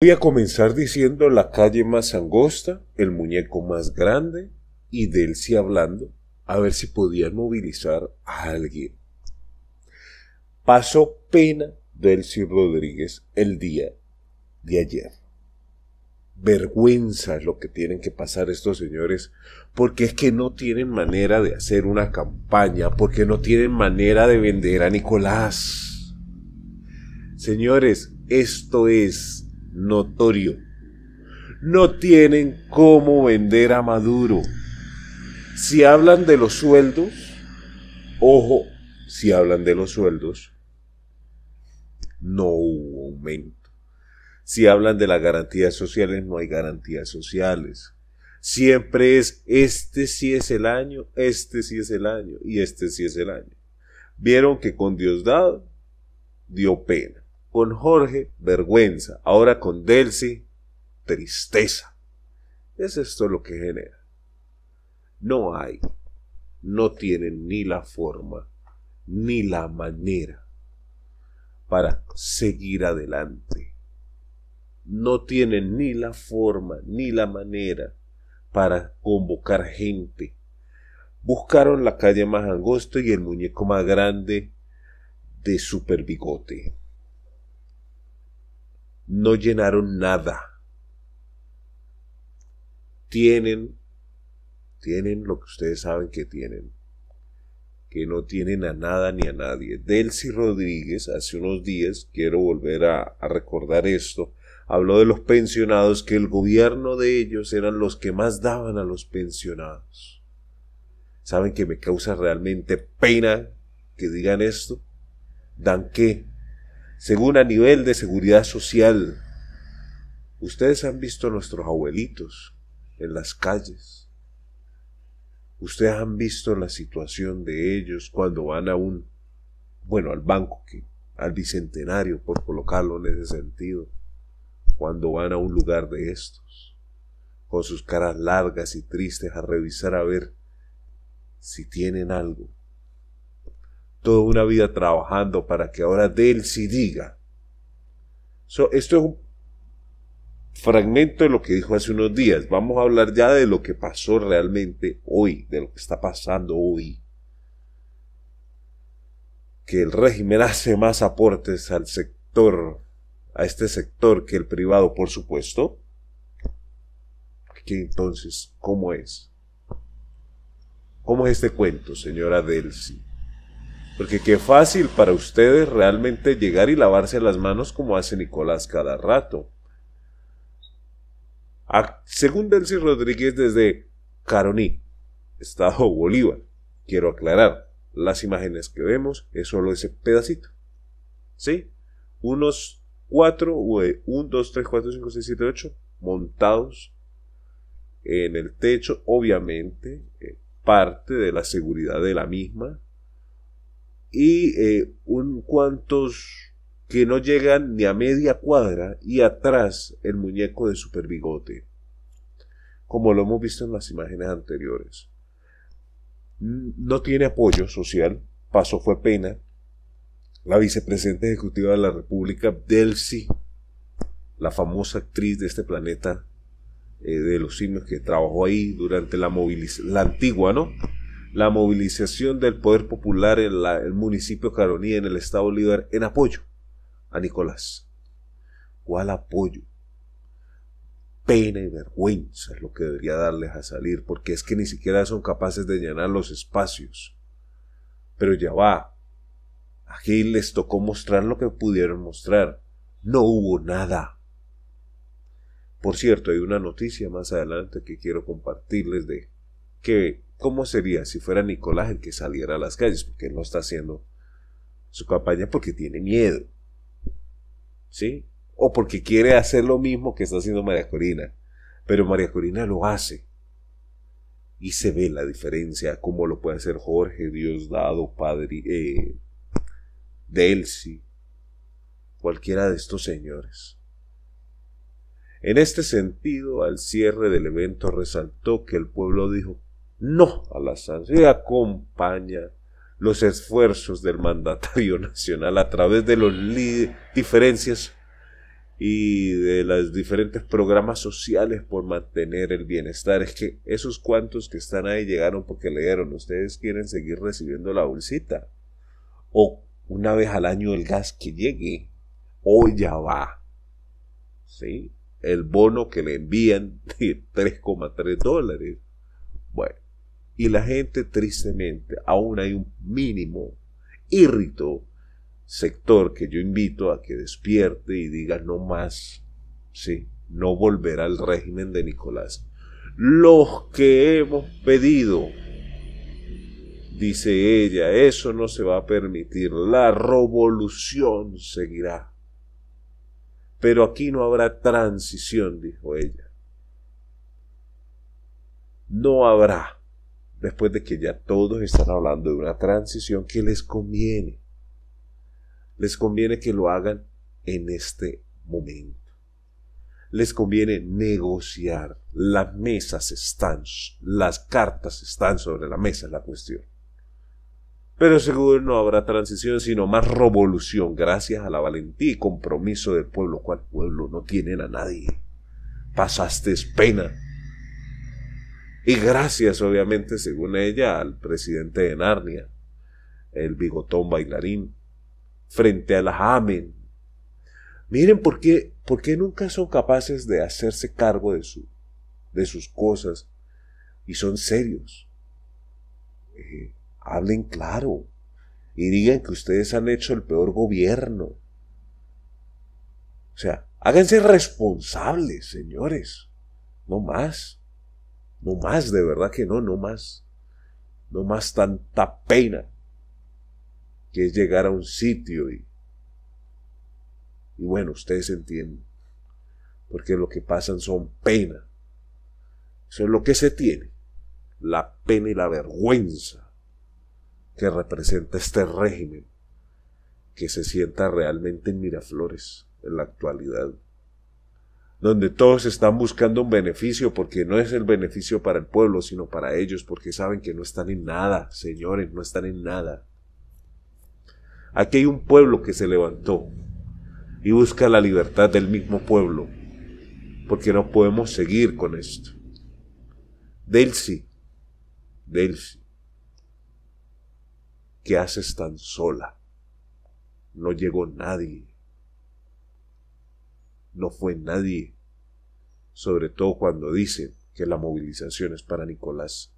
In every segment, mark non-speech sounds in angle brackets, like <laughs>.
Voy a comenzar diciendo la calle más angosta, el muñeco más grande y Delcy hablando a ver si podían movilizar a alguien. Pasó pena Delcy Rodríguez el día de ayer. Vergüenza es lo que tienen que pasar estos señores, porque es que no tienen manera de hacer una campaña, porque no tienen manera de vender a Nicolás. Señores, esto es notorio. No tienen cómo vender a Maduro. Si hablan de los sueldos, ojo, si hablan de los sueldos, no hubo aumento. Si hablan de las garantías sociales, no hay garantías sociales. Siempre es, este sí es el año, este sí es el año y este sí es el año. Vieron que con Diosdado dio pena. Con Jorge, vergüenza. Ahora con Delcy, tristeza. Es esto lo que genera. No hay, no tienen ni la forma, ni la manera para seguir adelante. No tienen ni la forma, ni la manera para convocar gente. Buscaron la calle más angosta y el muñeco más grande de Super Bigote no llenaron nada. Tienen, tienen lo que ustedes saben que tienen, que no tienen a nada ni a nadie. Delcy Rodríguez, hace unos días, quiero volver a, recordar esto, habló de los pensionados, que el gobierno de ellos eran los que más daban a los pensionados. ¿Saben que me causa realmente pena que digan esto? ¿Dan qué? según a nivel de seguridad social. Ustedes han visto a nuestros abuelitos en las calles. Ustedes han visto la situación de ellos cuando van a un, bueno, al banco, que, al bicentenario, por colocarlo en ese sentido, cuando van a un lugar de estos, con sus caras largas y tristes a revisar a ver si tienen algo toda una vida trabajando para que ahora Delcy diga. esto es un fragmento de lo que dijo hace unos días. Vamos a hablar ya de lo que pasó realmente hoy, de lo que está pasando hoy. Que el régimen hace más aportes al sector, a este sector que el privado, por supuesto. Que entonces, ¿cómo es? ¿Cómo es este cuento, señora Delcy? Porque qué fácil para ustedes realmente llegar y lavarse las manos como hace Nicolás cada rato. según Delcy Rodríguez desde Caroní, Estado Bolívar, quiero aclarar, las imágenes que vemos es solo ese pedacito. ¿Sí? Unos 4, 1, 2, 3, 4, 5, 6, 7, 8 montados en el techo, obviamente, eh, parte de la seguridad de la misma, y eh, un cuantos que no llegan ni a media cuadra y atrás el muñeco de Super Bigote, como lo hemos visto en las imágenes anteriores. No tiene apoyo social, pasó fue pena. La vicepresidenta ejecutiva de la República, Delcy, la famosa actriz de este planeta eh, de los simios que trabajó ahí durante la, la antigua, ¿no? la movilización del poder popular en el municipio Caroní, en el Estado Bolívar en apoyo a Nicolás. ¿Cuál apoyo? Pena y vergüenza es lo que debería darles a salir, porque es que ni siquiera son capaces de llenar los espacios. Pero ya va. Aquí les tocó mostrar lo que pudieron mostrar. No hubo nada. Por cierto, hay una noticia más adelante que quiero compartirles de que cómo sería si fuera Nicolás el que saliera a las calles, porque él no está haciendo su campaña porque tiene miedo. ¿Sí? O porque quiere hacer lo mismo que está haciendo María Corina. Pero María Corina lo hace. Y se ve la diferencia, ¿Cómo lo puede hacer Jorge, Diosdado, Padre, eh, Delcy, cualquiera de estos señores. En este sentido, al cierre del evento resaltó que el pueblo dijo no la sanción, y acompaña los esfuerzos del mandatario <laughs> nacional a través de las diferencias y de los diferentes programas sociales por mantener el bienestar. Es que esos cuantos que están ahí llegaron porque le ustedes quieren seguir recibiendo la bolsita. O una vez al año el gas que llegue, o oh, ya va. ¿Sí? El bono que le envían de 3,3 dólares. Bueno. Y la gente, tristemente, aún hay un mínimo, írrito sector que yo invito a que despierte y diga no más, sí, no volverá al régimen de Nicolás. Los que hemos pedido, dice ella, eso no se va a permitir, la revolución seguirá. Pero aquí no habrá transición, dijo ella. No habrá después de que ya todos están hablando de una transición que les conviene. Les conviene que lo hagan en este momento. Les conviene negociar. Las mesas están, las cartas están sobre la mesa, es la cuestión. Pero seguro no habrá transición, sino más revolución, gracias a la valentía y compromiso del pueblo, cual pueblo no tienen a nadie. Pasaste pena y gracias, obviamente, según ella, al presidente de Narnia, el bigotón bailarín, frente a la Amen. Miren por qué, por nunca son capaces de hacerse cargo de, su, de sus cosas y son serios. Eh, hablen claro y digan que ustedes han hecho el peor gobierno. O sea, háganse responsables, señores, no más. No más, de verdad que no, no más. No más tanta pena que es llegar a un sitio y, y bueno, ustedes entienden, porque lo que pasan son pena. Eso es lo que se tiene, la pena y la vergüenza que representa este régimen que se sienta realmente en Miraflores en la actualidad donde todos están buscando un beneficio, porque no es el beneficio para el pueblo, sino para ellos, porque saben que no están en nada, señores, no están en nada. Aquí hay un pueblo que se levantó y busca la libertad del mismo pueblo, porque no podemos seguir con esto. Delsi, Delsi, ¿qué haces tan sola? No llegó nadie no fue nadie, sobre todo cuando dicen que la movilización es para Nicolás.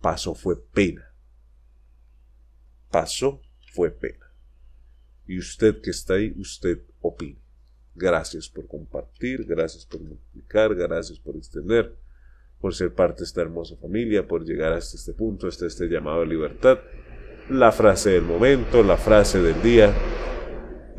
Paso fue pena. Paso fue pena. Y usted que está ahí, usted opine. Gracias por compartir, gracias por multiplicar, gracias por extender, por ser parte de esta hermosa familia, por llegar hasta este punto, hasta este llamado a libertad. La frase del momento, la frase del día,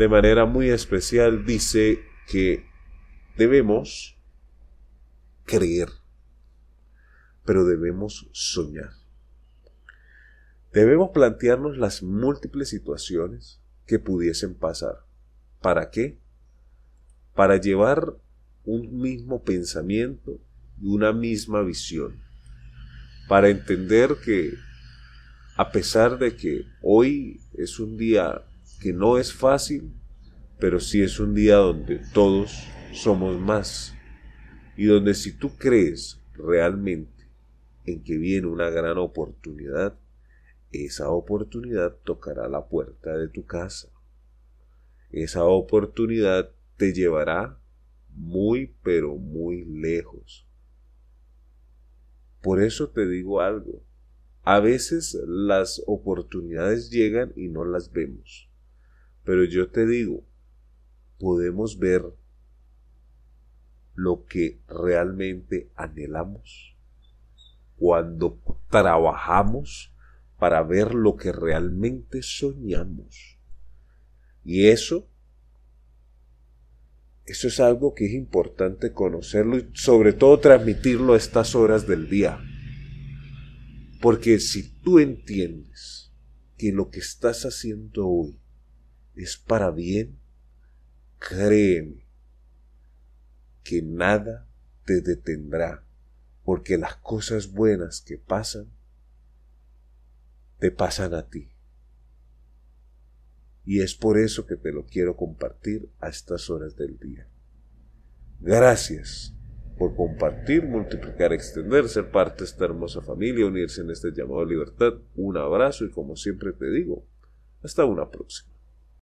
de manera muy especial dice que debemos creer, pero debemos soñar. Debemos plantearnos las múltiples situaciones que pudiesen pasar. ¿Para qué? Para llevar un mismo pensamiento y una misma visión. Para entender que a pesar de que hoy es un día que no es fácil, pero sí es un día donde todos somos más y donde si tú crees realmente en que viene una gran oportunidad, esa oportunidad tocará la puerta de tu casa. Esa oportunidad te llevará muy pero muy lejos. Por eso te digo algo. A veces las oportunidades llegan y no las vemos. Pero yo te digo, podemos ver lo que realmente anhelamos, cuando trabajamos para ver lo que realmente soñamos. Y eso, eso es algo que es importante conocerlo y sobre todo transmitirlo a estas horas del día. Porque si tú entiendes que lo que estás haciendo hoy es para bien, créeme que nada te detendrá, porque las cosas buenas que pasan, te pasan a ti. Y es por eso que te lo quiero compartir a estas horas del día. Gracias por compartir, multiplicar, extender, ser parte de esta hermosa familia, unirse en este llamado a libertad. Un abrazo y como siempre te digo, hasta una próxima.